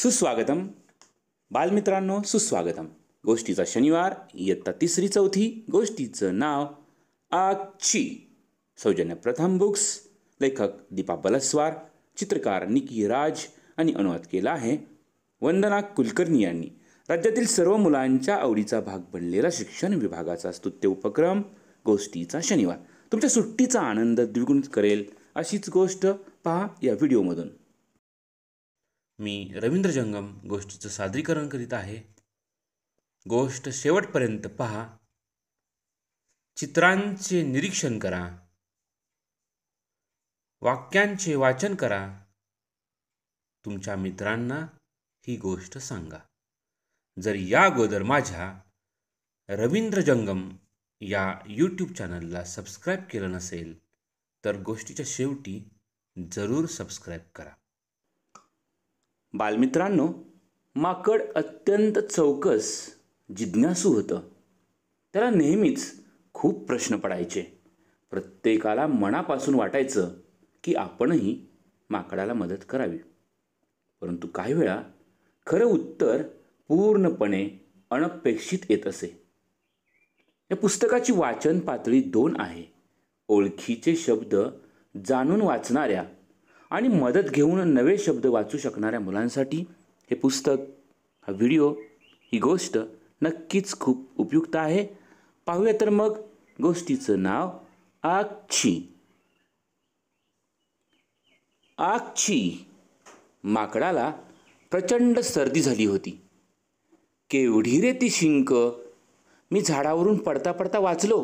सुस्वागतम बालमित्रांनो सुस्वागतम गोष्टीचा शनिवार इयत्ता तिसरी चौथी गोष्टीचं नाव आक्षी सौजन्य प्रथम बुक्स लेखक दीपा बलस्वार चित्रकार निकी राज आणि अनुवाद केला आहे वंदना कुलकर्णी यांनी राज्यातील सर्व मुलांच्या आवडीचा भाग बनलेला शिक्षण विभागाचा स्तुत्य उपक्रम गोष्टीचा शनिवार तुमच्या सुट्टीचा आनंद द्विगुणित करेल अशीच गोष्ट पहा या व्हिडिओमधून मी रवींद्र जंगम गोष्टीचं सादरीकरण करीत आहे गोष्ट शेवटपर्यंत पहा चित्रांचे निरीक्षण करा वाक्यांचे वाचन करा तुमच्या मित्रांना ही गोष्ट सांगा जर या अगोदर माझ्या रवींद्र जंगम या यूट्यूब चॅनलला सबस्क्राईब केलं नसेल तर गोष्टीच्या शेवटी जरूर सबस्क्राईब करा बालमित्रांनो माकड अत्यंत चौकस जिज्ञासू होतं त्याला नेहमीच खूप प्रश्न पडायचे प्रत्येकाला मनापासून वाटायचं की आपणही माकडाला मदत करावी परंतु काही वेळा खरं उत्तर पूर्णपणे अनपेक्षित येत असे या पुस्तकाची वाचन पातळी दोन आहे ओळखीचे शब्द जाणून वाचणाऱ्या आणि मदत घेऊन नवे शब्द वाचू शकणाऱ्या मुलांसाठी हे पुस्तक हा व्हिडिओ ही गोष्ट नक्कीच खूप उपयुक्त आहे पाहूया तर मग गोष्टीचं नाव आक्षी आक्षी माकडाला प्रचंड सर्दी झाली होती केवढी रे ती शिंक मी झाडावरून पडता पडता वाचलो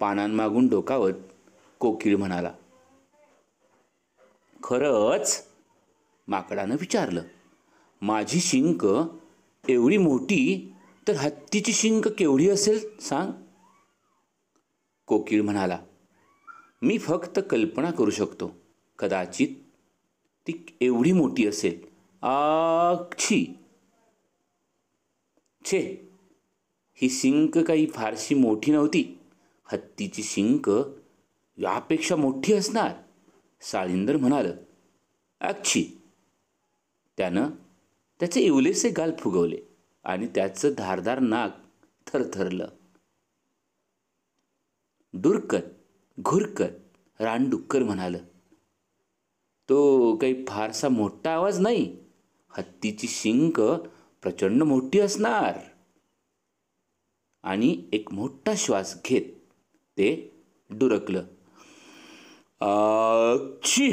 पानांमागून डोकावत कोकिळ म्हणाला खरंच माकडानं विचारलं माझी शिंक एवढी मोठी तर हत्तीची शिंक केवढी असेल सांग कोकिळ म्हणाला मी फक्त कल्पना करू शकतो कदाचित ती एवढी मोठी असेल आक्षी छे ही शिंक काही फारशी मोठी नव्हती हत्तीची शिंक यापेक्षा मोठी असणार साळिंदर म्हणालं अक्षी त्यानं त्याचे इवलेसे गाल फुगवले आणि त्याचं धारदार नाक थरथरलं डुरकत घुरकत रानडुक्कर म्हणाल तो काही फारसा मोठा आवाज नाही हत्तीची शिंक प्रचंड मोठी असणार आणि एक मोठा श्वास घेत ते डुरकलं आक्षी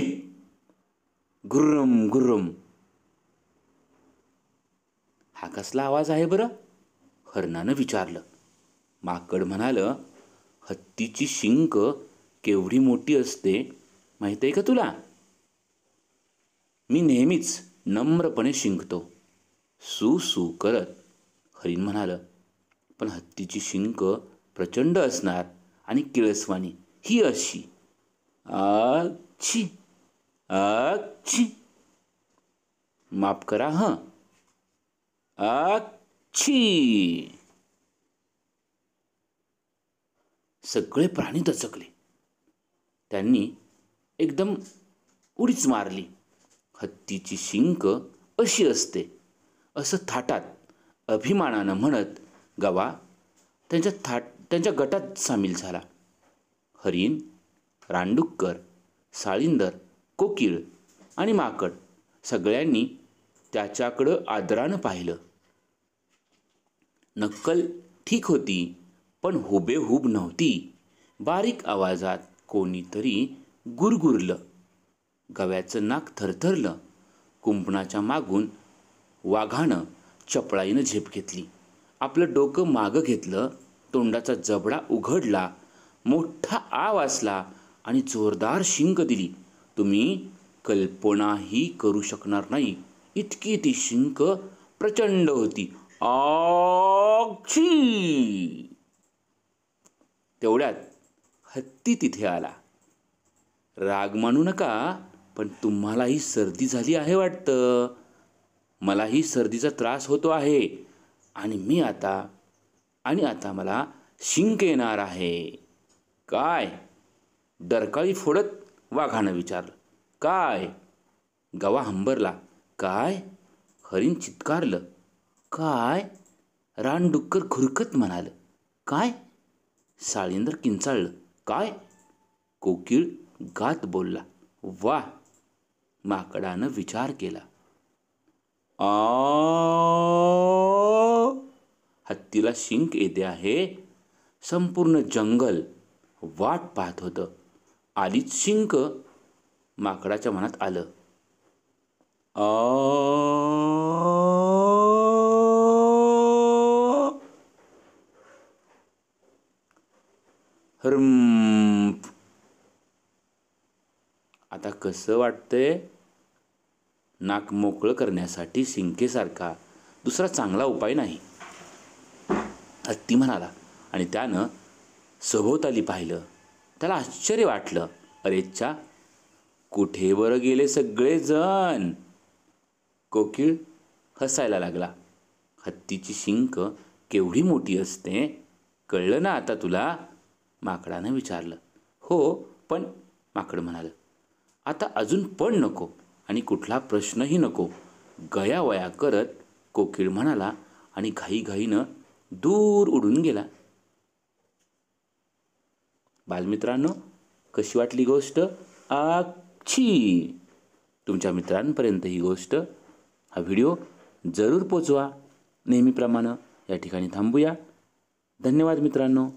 गुर्रम गुर्रम हा कसला आवाज आहे बरं हरणानं विचारलं माकड म्हणालं हत्तीची शिंक केवढी मोठी असते माहीत आहे का तुला मी नेहमीच नम्रपणे शिंकतो सुसू करत हरिण म्हणालं पण हत्तीची शिंक प्रचंड असणार आणि किळसवाणी ही अशी अच्छी अच्छी माफ करा हां अच्छी सगळे प्राणी दचकले त्यांनी एकदम उडीच मारली हत्तीची शिंक अशी असते असं थाटात अभिमानानं म्हणत गवा त्यांच्या थाट त्यांच्या गटात सामील झाला हरिण रानडुक्कर साळींदर कोकिळ आणि माकड सगळ्यांनी त्याच्याकडं आदरानं पाहिलं नक्कल ठीक होती पण हुबेहूब नव्हती बारीक आवाजात कोणीतरी गुरगुरलं गव्याचं नाक थरथरलं कुंपणाच्या मागून वाघानं चपळाईनं झेप घेतली आपलं डोकं मागं घेतलं तोंडाचा जबडा उघडला मोठा आव असला आणि जोरदार शिंक दिली तुम्ही कल्पनाही करू शकणार नाही इतकी ती शिंक प्रचंड होती आक्षी तेवढ्यात हत्ती तिथे आला राग मानू नका पण तुम्हालाही सर्दी झाली आहे वाटतं मलाही सर्दीचा त्रास होतो आहे आणि मी आता आणि आता मला शिंक येणार आहे काय डरकाळी फोडत वाघानं विचारलं काय गवा हंबरला काय हरिण चितकारलं काय रानडुक्कर खुरकत म्हणाल काय साळींदर किंचाळलं काय कोकिळ गात बोलला वा माकडानं विचार केला आ हत्तीला शिंक येते आहे संपूर्ण जंगल वाट पाहत होतं आलीच शिंक माकडाच्या मनात आलं हरम आता कसं वाटतंय नाक मोकळं करण्यासाठी शिंकेसारखा दुसरा चांगला उपाय नाही हत्ती म्हणाला आणि त्यानं सभोवताली पाहिलं त्याला आश्चर्य वाटलं अरेच्छा कुठे बरं गेले सगळेजण कोकिळ हसायला लागला हत्तीची शिंक केवढी मोठी असते कळलं ना आता तुला माकडानं विचारलं हो पण माकड म्हणालं आता अजून पण नको आणि कुठला प्रश्नही नको गयावया करत कोकिळ म्हणाला आणि घाईघाईनं दूर उडून गेला बालमित्रांनो कशी वाटली गोष्ट आक्षी तुमच्या मित्रांपर्यंत ही गोष्ट हा व्हिडिओ जरूर पोचवा नेहमीप्रमाणे या ठिकाणी थांबूया धन्यवाद मित्रांनो